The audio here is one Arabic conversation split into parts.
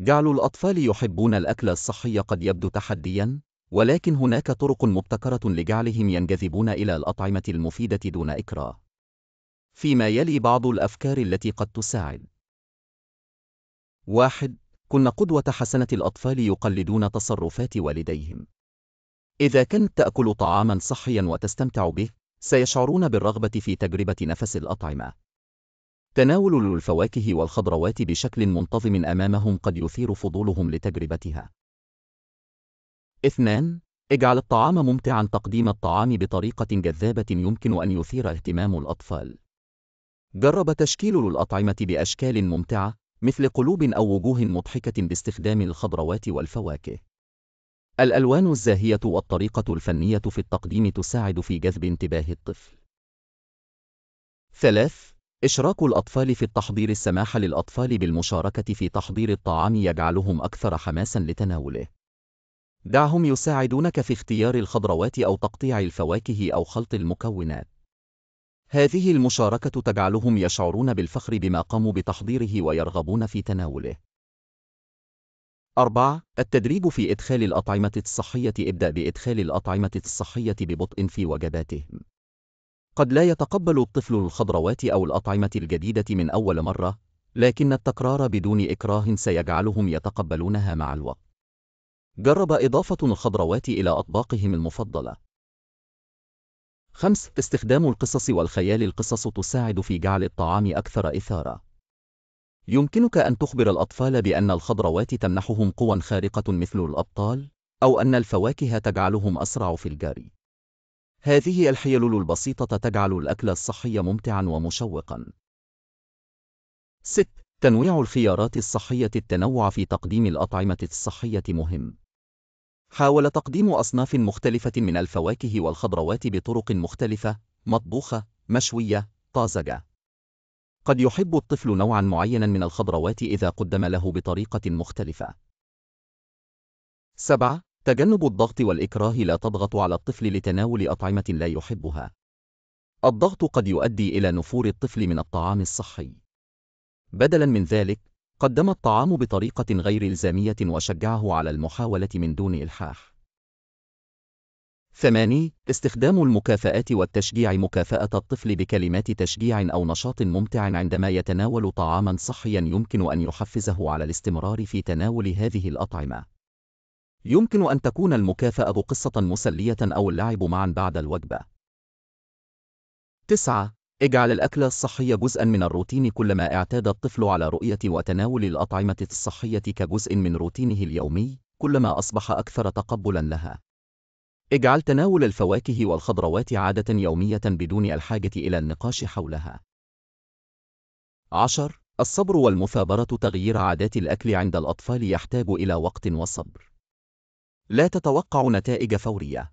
جعل الأطفال يحبون الأكل الصحي قد يبدو تحدياً، ولكن هناك طرق مبتكرة لجعلهم ينجذبون إلى الأطعمة المفيدة دون إكراه. فيما يلي بعض الأفكار التي قد تساعد. واحد كن قدوة حسنة الأطفال يقلدون تصرفات والديهم. إذا كنت تأكل طعامًا صحيًا وتستمتع به، سيشعرون بالرغبة في تجربة نفس الأطعمة. تناول الفواكه والخضروات بشكل منتظم أمامهم قد يثير فضولهم لتجربتها. 2. اجعل الطعام ممتعا تقديم الطعام بطريقة جذابة يمكن أن يثير اهتمام الأطفال. جرب تشكيل الأطعمة بأشكال ممتعة مثل قلوب أو وجوه مضحكة باستخدام الخضروات والفواكه. الألوان الزاهية والطريقة الفنية في التقديم تساعد في جذب انتباه الطفل. 3. إشراك الأطفال في التحضير السماح للأطفال بالمشاركة في تحضير الطعام يجعلهم أكثر حماسا لتناوله. دعهم يساعدونك في اختيار الخضروات أو تقطيع الفواكه أو خلط المكونات. هذه المشاركة تجعلهم يشعرون بالفخر بما قاموا بتحضيره ويرغبون في تناوله. 4. التدريب في إدخال الأطعمة الصحية ابدأ بإدخال الأطعمة الصحية ببطء في وجباتهم. قد لا يتقبل الطفل الخضروات أو الأطعمة الجديدة من أول مرة، لكن التكرار بدون إكراه سيجعلهم يتقبلونها مع الوقت. جرب إضافة الخضروات إلى أطباقهم المفضلة. 5. استخدام القصص والخيال القصص تساعد في جعل الطعام أكثر إثارة. يمكنك أن تخبر الأطفال بأن الخضروات تمنحهم قوى خارقة مثل الأبطال، أو أن الفواكه تجعلهم أسرع في الجري. هذه الحيلول البسيطة تجعل الأكل الصحي ممتعا ومشوقا. 6. تنويع الخيارات الصحية التنوع في تقديم الأطعمة الصحية مهم. حاول تقديم أصناف مختلفة من الفواكه والخضروات بطرق مختلفة، مطبوخة، مشوية، طازجة. قد يحب الطفل نوعا معينا من الخضروات إذا قدم له بطريقة مختلفة. 7. تجنب الضغط والإكراه لا تضغط على الطفل لتناول أطعمة لا يحبها. الضغط قد يؤدي إلى نفور الطفل من الطعام الصحي. بدلاً من ذلك، قدم الطعام بطريقة غير إلزامية وشجعه على المحاولة من دون إلحاح. 8. استخدام المكافآت والتشجيع مكافأة الطفل بكلمات تشجيع أو نشاط ممتع عندما يتناول طعامًا صحيًا يمكن أن يحفزه على الاستمرار في تناول هذه الأطعمة. يمكن أن تكون المكافأة قصة مسلية أو اللعب معا بعد الوجبة. 9. اجعل الأكل الصحي جزءا من الروتين كلما اعتاد الطفل على رؤية وتناول الأطعمة الصحية كجزء من روتينه اليومي، كلما أصبح أكثر تقبلا لها. اجعل تناول الفواكه والخضروات عادة يومية بدون الحاجة إلى النقاش حولها. 10. الصبر والمثابرة تغيير عادات الأكل عند الأطفال يحتاج إلى وقت وصبر. لا تتوقع نتائج فورية.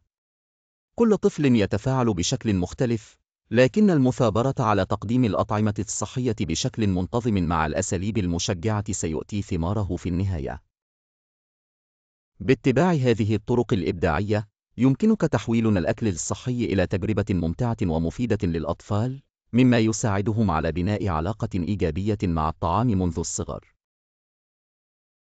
كل طفل يتفاعل بشكل مختلف، لكن المثابرة على تقديم الأطعمة الصحية بشكل منتظم مع الأساليب المشجعة سيؤتي ثماره في النهاية. باتباع هذه الطرق الإبداعية، يمكنك تحويل الأكل الصحي إلى تجربة ممتعة ومفيدة للأطفال، مما يساعدهم على بناء علاقة إيجابية مع الطعام منذ الصغر.